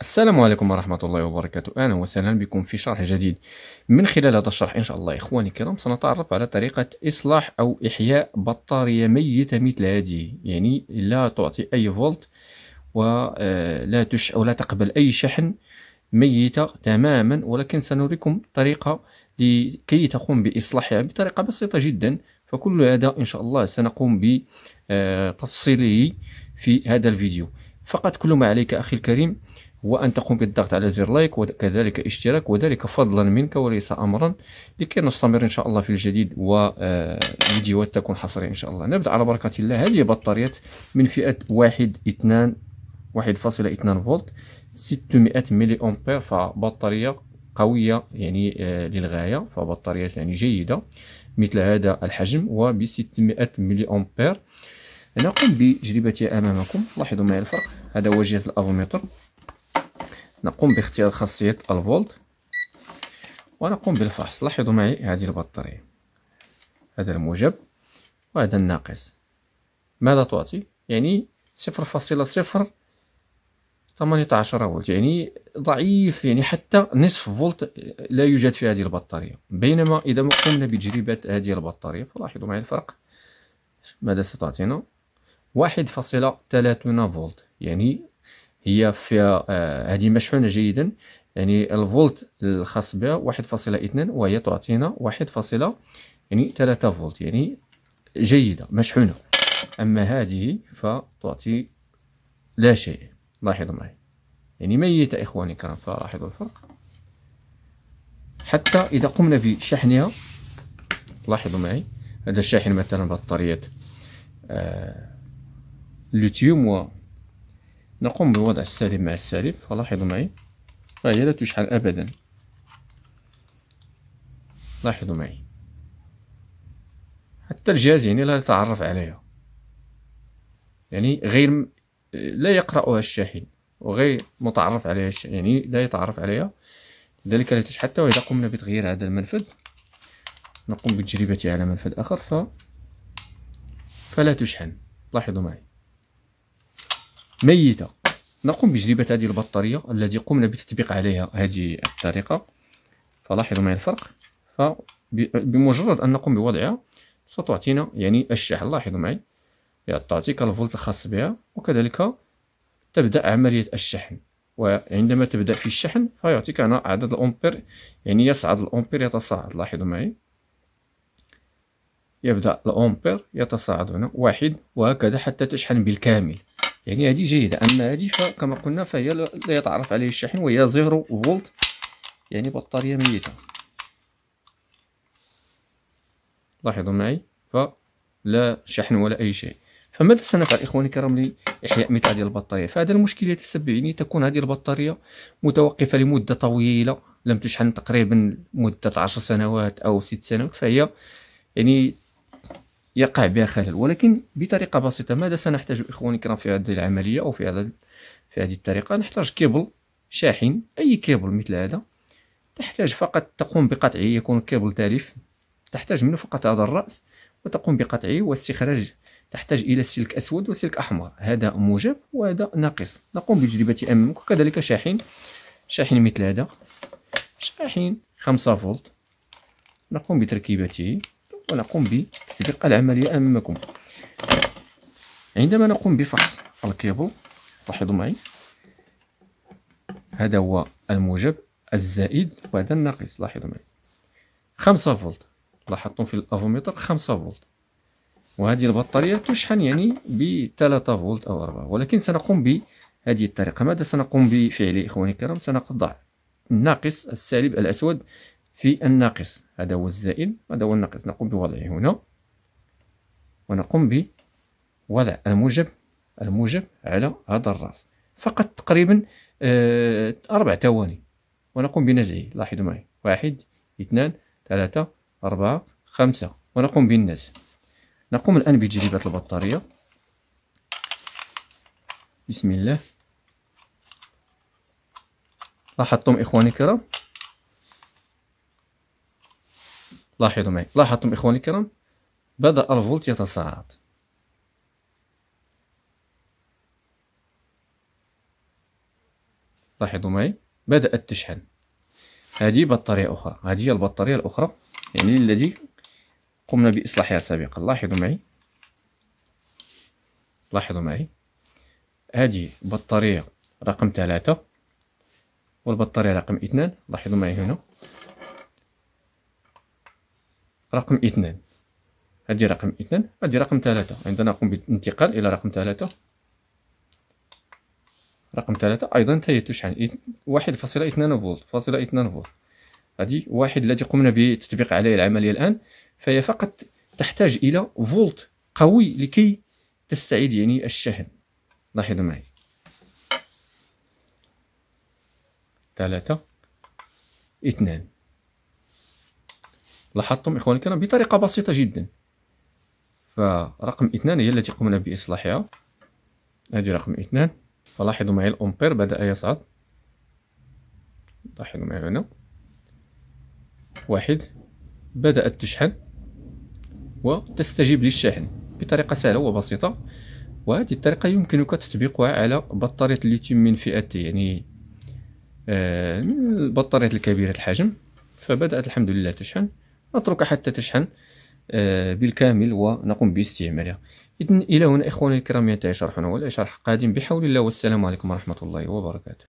السلام عليكم ورحمة الله وبركاته أهلا وسهلا بكم في شرح جديد من خلال هذا الشرح إن شاء الله إخواني الكرام سنتعرف على طريقة إصلاح أو إحياء بطارية ميتة مثل هذه يعني لا تعطي أي فولت ولا آه، تش أو لا تقبل أي شحن ميتة تماما ولكن سنريكم طريقة لكي تقوم بإصلاحها بطريقة بسيطة جدا فكل هذا إن شاء الله سنقوم بتفصيله آه، في هذا الفيديو فقط كل ما عليك أخي الكريم وأن تقوم بالضغط على زر لايك وكذلك اشتراك وذلك فضلا منك وليس أمرا لكي نستمر إن شاء الله في الجديد وفيديوهات تكون حصرية إن شاء الله نبدأ على بركة الله هذه بطاريات من فئة واحد اثنان واحد فاصلة اثنان فولت 600 ملي أمبير فبطارية قوية يعني آه، للغاية فبطاريات يعني جيدة مثل هذا الحجم وب 600 ملي أمبير نقوم بتجربتها أمامكم لاحظوا معي الفرق هذا هو جهاز الأفوميتر نقوم باختيار خاصية الفولت ونقوم بالفحص لاحظوا معي هذه البطارية هذا الموجب وهذا الناقص ماذا تعطي يعني صفر فاصلة صفر ثمانية عشر فولت يعني ضعيف يعني حتى نصف فولت لا يوجد في هذه البطارية بينما إذا ما قمنا بتجربة هذه البطارية فلاحظوا معي الفرق ماذا ستعطينا واحد فاصلة ثلاثون فولت يعني هي فيها آه، هذه مشحونه جيدا يعني الفولت الخاص بها 1.2 وهي تعطينا 1.3 يعني فولت يعني جيده مشحونه اما هذه فتعطي لا شيء لاحظوا معي يعني ميتة إخواني الكرام فلاحظوا الفرق حتى إذا قمنا بشحنها لاحظوا معي هذا الشاحن مثلا بطارية آه و نقوم بوضع السالب مع السالب فلاحظوا معي فهي آه، لا تشحن أبدا لاحظوا معي حتى الجهاز يعني لا يتعرف عليها يعني غير لا يقرأها الشاحن وغير متعرف عليها الش... يعني لا يتعرف عليها لذلك لا تشحن حتى وإذا قمنا بتغيير هذا المنفذ نقوم بتجربته على منفذ آخر ف... فلا تشحن لاحظوا معي ميتة نقوم بتجربة هذه البطارية التي قمنا بتطبيق عليها هذه الطريقة فلاحظوا معي الفرق فبمجرد أن نقوم بوضعها ستعطينا يعني الشحن لاحظوا معي يعني تعطيك الفولت الخاص بها وكذلك تبدأ عملية الشحن وعندما تبدأ في الشحن فيعطيك هنا عدد الأمبير يعني يصعد الأمبير يتصاعد لاحظوا معي يبدأ الأمبير يتصاعد هنا واحد وهكذا حتى تشحن بالكامل يعني هذه جيده اما هذه فكما قلنا فهي لا يتعرف عليه الشحن وهي زيرو فولت يعني بطاريه ميته لاحظوا معي فلا شحن ولا اي شيء فماذا سنفعل اخواني الكرام لاحياء متعه ديال البطاريه فهذا المشكل يتسبب يعني تكون هذه البطاريه متوقفه لمده طويله لم تشحن تقريبا مده 10 سنوات او 6 سنوات فهي يعني يقع بها خلل ولكن بطريقه بسيطه ماذا سنحتاج اخواني الكرام في هذه العمليه او في هذا في هذه الطريقه نحتاج كيبل شاحن اي كيبل مثل هذا تحتاج فقط تقوم بقطعه يكون كيبل تالف تحتاج منه فقط هذا الراس وتقوم بقطعه واستخراج تحتاج الى سلك اسود وسلك احمر هذا موجب وهذا ناقص نقوم بتجربه امامك وكذلك شاحن شاحن مثل هذا شاحن 5 فولت نقوم بتركيبته ونقوم بتطبيق العملية أمامكم عندما نقوم بفحص الكيبل لاحظوا معي هذا هو الموجب الزائد وهذا الناقص لاحظوا معي 5 فولت لاحظتم في الافوميتر 5 فولت وهذه البطارية تشحن يعني ب 3 فولت أو 4 ولكن سنقوم بهذه الطريقة ماذا سنقوم بفعله إخواني الكرام سنقطع الناقص السالب الأسود في الناقص هذا هو الزائد هذا هو الناقص نقوم بوضعه هنا ونقوم بوضع الموجب الموجب على هذا الراس فقط تقريبا آه، أربع ثواني ونقوم بنزعه لاحظوا معي واحد اثنان ثلاثة أربعة خمسة ونقوم بالنزع نقوم الآن بتجربة البطارية بسم الله لاحظتم إخواني الكرام لاحظوا معي لاحظتم إخواني الكرام بدأ الفولت يتصاعد لاحظوا معي بدأت تشحن هذه بطارية أخرى هذه هي البطارية الأخرى يعني الذي قمنا بإصلاحها سابقا لاحظوا معي لاحظوا معي هذه بطارية رقم ثلاثة والبطارية رقم اثنان لاحظوا معي هنا رقم اثنان هذه رقم اثنان هذه رقم ثلاثة عندنا نقوم بالانتقال إلى رقم ثلاثة رقم ثلاثة أيضا هي تشحن واحد فاصلة اثنان فولت فاصلة اثنان فولت هذه واحد التي قمنا بتطبيق عليه العملية الآن فهي فقط تحتاج إلى فولت قوي لكي تستعيد يعني الشحن لاحظوا معي ثلاثة اثنان لاحظتم إخواني الكرام بطريقة بسيطة جدا فرقم اثنان هي التي قمنا بإصلاحها هذه رقم اثنان فلاحظوا معي الأمبير بدأ يصعد لاحظوا معي هنا واحد بدأت تشحن وتستجيب للشحن بطريقة سهلة وبسيطة وهذه الطريقة يمكنك تطبيقها على بطارية الليثيوم من فئة يعني البطارية آه، البطاريات الكبيرة الحجم فبدأت الحمد لله تشحن نتركها حتى تشحن آه، بالكامل ونقوم باستعمالها اذا إلى هنا إخواني الكرام ينتهي شرحنا والشرح قادم بحول الله والسلام عليكم ورحمة الله وبركاته